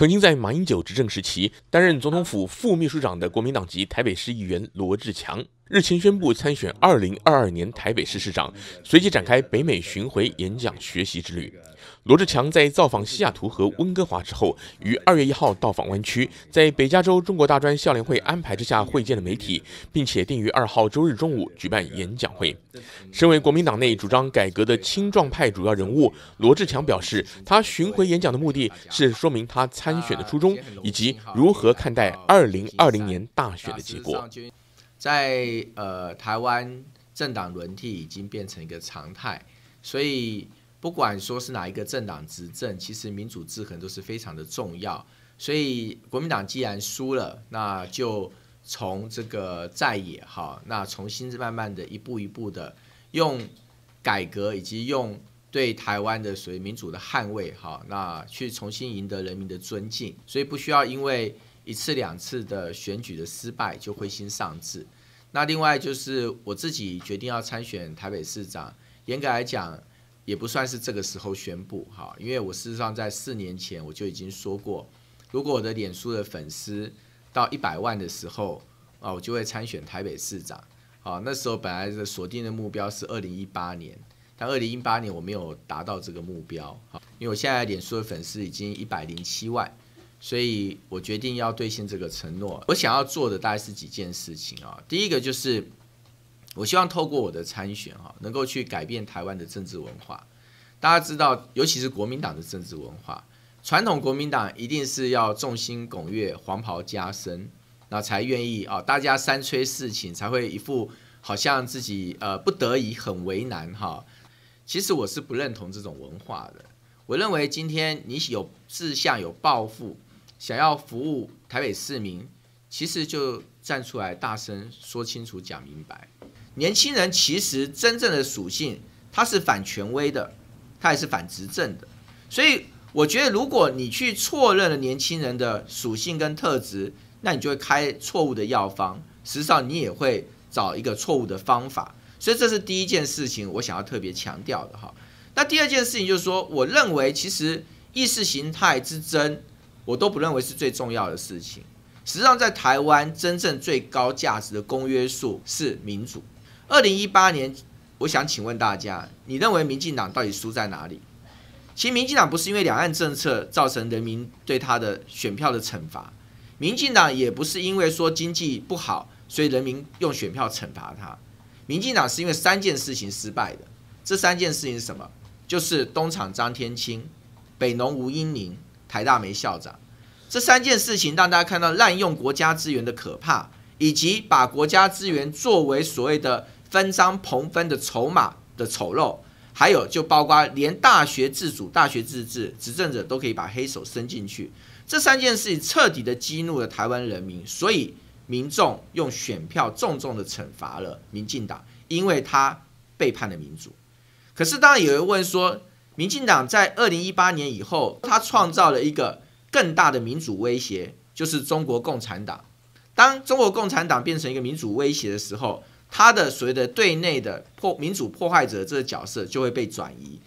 曾经在马英九执政时期担任总统府副秘书长的国民党籍台北市议员罗志强，日前宣布参选2022年台北市市长，随即展开北美巡回演讲学习之旅。罗志强在造访西雅图和温哥华之后，于二月一号到访湾区，在北加州中国大专校联会安排之下会见了媒体，并且定于二号周日中午举办演讲会。身为国民党内主张改革的青壮派主要人物，罗志强表示，他巡回演讲的目的是说明他参选的初衷，以及如何看待二零二零年大选的结果。在呃，台湾政党轮替已经变成一个常态，所以。不管说是哪一个政党执政，其实民主制衡都是非常的重要。所以国民党既然输了，那就从这个在野哈，那重新慢慢的一步一步的用改革以及用对台湾的属于民主的捍卫哈，那去重新赢得人民的尊敬。所以不需要因为一次两次的选举的失败就灰心丧志。那另外就是我自己决定要参选台北市长，严格来讲。也不算是这个时候宣布哈，因为我事实上在四年前我就已经说过，如果我的脸书的粉丝到一百万的时候啊，我就会参选台北市长好，那时候本来的锁定的目标是二零一八年，但二零一八年我没有达到这个目标好，因为我现在脸书的粉丝已经一百零七万，所以我决定要兑现这个承诺。我想要做的大概是几件事情啊，第一个就是。我希望透过我的参选，哈，能够去改变台湾的政治文化。大家知道，尤其是国民党的政治文化，传统国民党一定是要众星拱月、黄袍加身，那才愿意啊，大家三催四请，才会一副好像自己呃不得已、很为难哈。其实我是不认同这种文化的。我认为今天你有志向、有抱负，想要服务台北市民，其实就站出来，大声说清楚、讲明白。年轻人其实真正的属性，他是反权威的，他也是反执政的。所以我觉得，如果你去错认了年轻人的属性跟特质，那你就会开错误的药方，实际上你也会找一个错误的方法。所以这是第一件事情，我想要特别强调的哈。那第二件事情就是说，我认为其实意识形态之争，我都不认为是最重要的事情。实际上在台湾，真正最高价值的公约数是民主。二零一八年，我想请问大家，你认为民进党到底输在哪里？其实民进党不是因为两岸政策造成人民对他的选票的惩罚，民进党也不是因为说经济不好，所以人民用选票惩罚他。民进党是因为三件事情失败的，这三件事情是什么？就是东厂张天青、北农吴英宁、台大梅校长，这三件事情让大家看到滥用国家资源的可怕，以及把国家资源作为所谓的。分赃、彭分的筹码的丑陋，还有就包括连大学自主、大学自治，执政者都可以把黑手伸进去，这三件事情彻底的激怒了台湾人民，所以民众用选票重重的惩罚了民进党，因为他背叛了民主。可是当然有人问说，民进党在二零一八年以后，他创造了一个更大的民主威胁，就是中国共产党。当中国共产党变成一个民主威胁的时候。他的所谓的对内的破民主破坏者这个角色就会被转移。